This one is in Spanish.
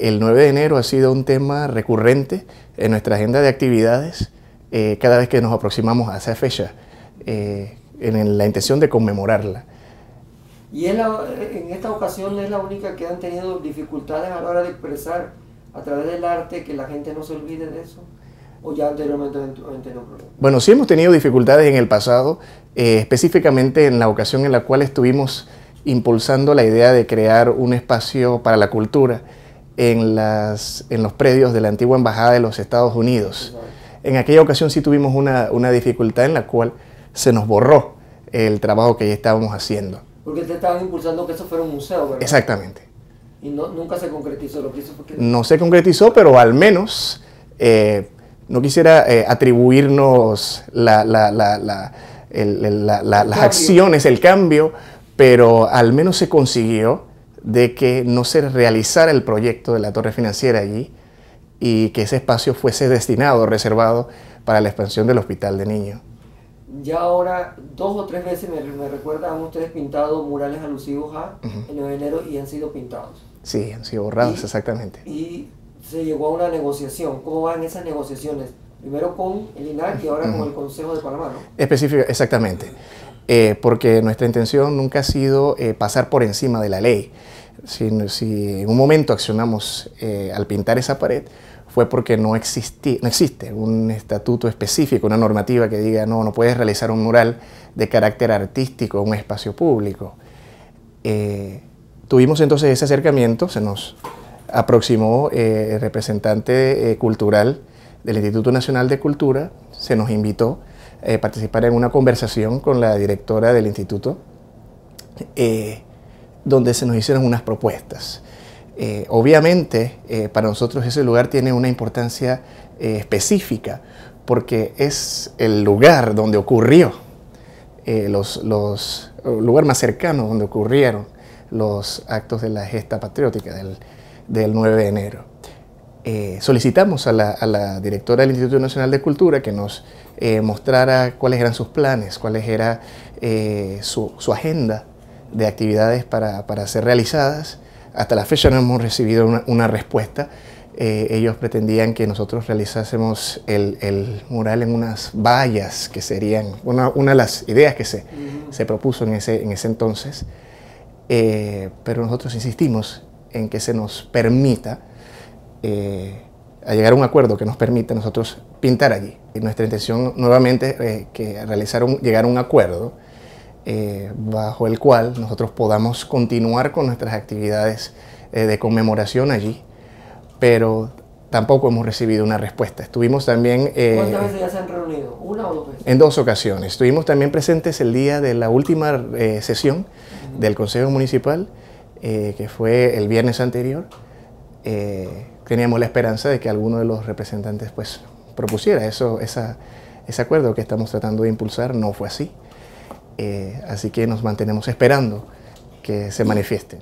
El 9 de enero ha sido un tema recurrente en nuestra agenda de actividades eh, cada vez que nos aproximamos a esa fecha, eh, en la intención de conmemorarla. ¿Y en, esta ocasión es la única que han tenido dificultades a la hora de expresar a través del arte que la gente no se olvide de eso? ¿O ya anteriormente Bueno, sí hemos tenido dificultades en el pasado, eh, específicamente en la ocasión en la cual estuvimos impulsando la idea de crear un espacio para la cultura en, las, en los predios de la antigua Embajada de los Estados Unidos. En aquella ocasión sí tuvimos una, una dificultad en la cual se nos borró el trabajo que ya estábamos haciendo. Porque te estaban impulsando que eso fuera un museo, ¿verdad? Exactamente. Y no, nunca se concretizó lo que hizo. No se concretizó, pero al menos eh, no quisiera atribuirnos las acciones, el cambio, pero al menos se consiguió de que no se realizara el proyecto de la torre financiera allí y que ese espacio fuese destinado, reservado para la expansión del hospital de niños. Ya ahora dos o tres veces me, me recuerdan ustedes pintado murales alusivos a enero y han sido pintados. Sí, han sido borrados, exactamente. Y se llegó a una negociación. ¿Cómo van esas negociaciones? Primero con el INAC y ahora con el Consejo de Panamá, ¿no? Específico, exactamente. Eh, porque nuestra intención nunca ha sido eh, pasar por encima de la ley. Si, si en un momento accionamos eh, al pintar esa pared, fue porque no, no existe un estatuto específico, una normativa que diga no, no puedes realizar un mural de carácter artístico en un espacio público. tuvimos entonces ese acercamiento, se nos aproximó el representante cultural del Instituto Nacional de Cultura, se nos invitó eh, participar en una conversación con la directora del instituto, eh, donde se nos hicieron unas propuestas. Eh, obviamente, para nosotros ese lugar tiene una importancia específica, porque es el lugar donde ocurrió, los, lugar más cercano donde ocurrieron los actos de la gesta patriótica del 9 de enero. Eh, solicitamos a la, directora del Instituto Nacional de Cultura que nos eh, mostrara cuáles eran sus planes, cuáles era eh, su, agenda de actividades para, para, ser realizadas. Hasta la fecha no hemos recibido una, respuesta. ellos pretendían que nosotros realizásemos el, el, mural en unas vallas, que serían una, una de las ideas que se, se propuso en ese, en ese entonces. pero nosotros insistimos en que se nos permita eh, a llegar a un acuerdo que nos permita nosotros pintar allí. Y nuestra intención nuevamente es eh, que realizar un, llegar a un acuerdo eh, bajo el cual nosotros podamos continuar con nuestras actividades de conmemoración allí, pero tampoco hemos recibido una respuesta. Estuvimos también... ¿Cuántas veces ya se han reunido? ¿Una o dos veces? En dos ocasiones. Estuvimos también presentes el día de la última sesión del Consejo Municipal, que fue el viernes anterior. Eh, teníamos la esperanza de que alguno de los representantes pues, propusiera eso, ese acuerdo que estamos tratando de impulsar. No fue así. Eh, así que nos mantenemos esperando que se manifieste.